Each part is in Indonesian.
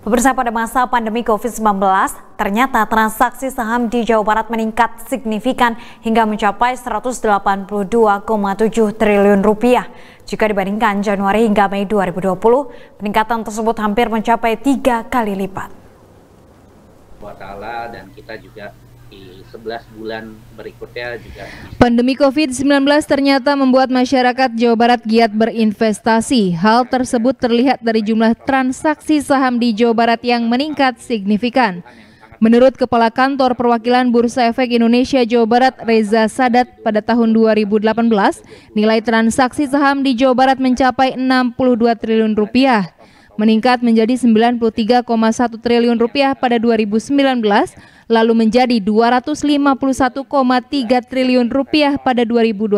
Pemirsa pada masa pandemi COVID-19, ternyata transaksi saham di Jawa Barat meningkat signifikan hingga mencapai 182,7 triliun rupiah. Jika dibandingkan Januari hingga Mei 2020, peningkatan tersebut hampir mencapai tiga kali lipat. Buat Allah dan kita juga di 11 bulan berikutnya juga. Pandemi COVID-19 ternyata membuat masyarakat Jawa Barat giat berinvestasi. Hal tersebut terlihat dari jumlah transaksi saham di Jawa Barat yang meningkat signifikan. Menurut Kepala Kantor Perwakilan Bursa Efek Indonesia Jawa Barat Reza Sadat pada tahun 2018, nilai transaksi saham di Jawa Barat mencapai 62 triliun rupiah meningkat menjadi 93,1 triliun rupiah pada 2019 lalu menjadi 251,3 triliun rupiah pada 2020.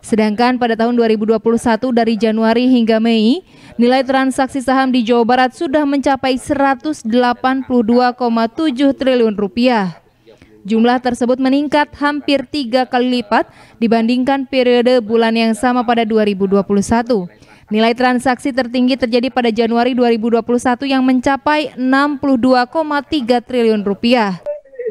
Sedangkan pada tahun 2021 dari Januari hingga Mei, nilai transaksi saham di Jawa Barat sudah mencapai 182,7 triliun rupiah. Jumlah tersebut meningkat hampir tiga kali lipat dibandingkan periode bulan yang sama pada 2021. Nilai transaksi tertinggi terjadi pada Januari 2021 yang mencapai 62,3 triliun rupiah.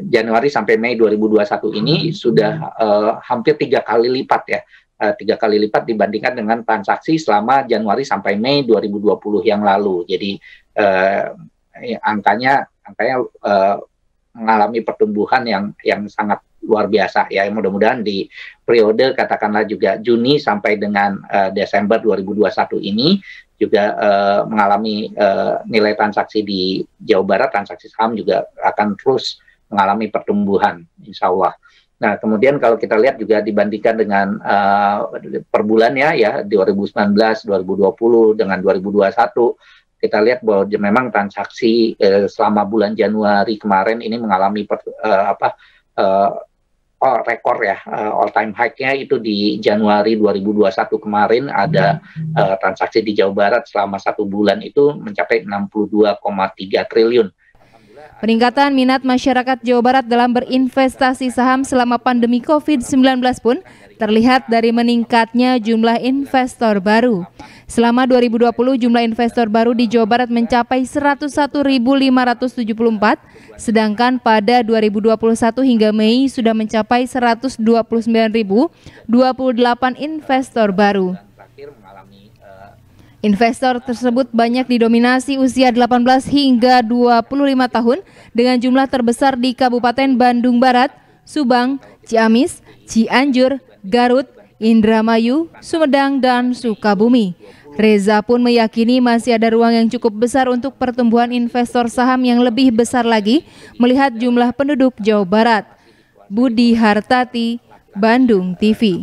Januari sampai Mei 2021 ini sudah uh, hampir tiga kali lipat ya eh, tiga kali lipat dibandingkan dengan transaksi selama Januari sampai Mei 2020 yang lalu. Jadi eh, ya, angkanya angkanya eh, mengalami pertumbuhan yang yang sangat luar biasa ya. Mudah-mudahan di periode katakanlah juga Juni sampai dengan uh, Desember 2021 ini juga uh, mengalami uh, nilai transaksi di Jawa Barat transaksi saham juga akan terus mengalami pertumbuhan insya Allah. Nah, kemudian kalau kita lihat juga dibandingkan dengan uh, per bulannya ya di 2019, 2020 dengan 2021 kita lihat bahwa memang transaksi eh, selama bulan Januari kemarin ini mengalami per, eh, apa eh, Oh rekor ya uh, eh, all time high-nya itu di Januari 2021 kemarin ada uh, transaksi di Jawa Barat selama satu bulan itu mencapai 62,3 triliun. Peningkatan minat masyarakat Jawa Barat dalam berinvestasi saham selama pandemi COVID-19 pun terlihat dari meningkatnya jumlah investor baru. Selama 2020 jumlah investor baru di Jawa Barat mencapai 101.574 Sedangkan pada 2021 hingga Mei sudah mencapai 129.028 investor baru. Investor tersebut banyak didominasi usia 18 hingga 25 tahun dengan jumlah terbesar di Kabupaten Bandung Barat, Subang, Ciamis, Cianjur, Garut, Indramayu, Sumedang, dan Sukabumi. Reza pun meyakini masih ada ruang yang cukup besar untuk pertumbuhan investor saham yang lebih besar lagi melihat jumlah penduduk Jawa Barat. Budi Hartati, Bandung TV.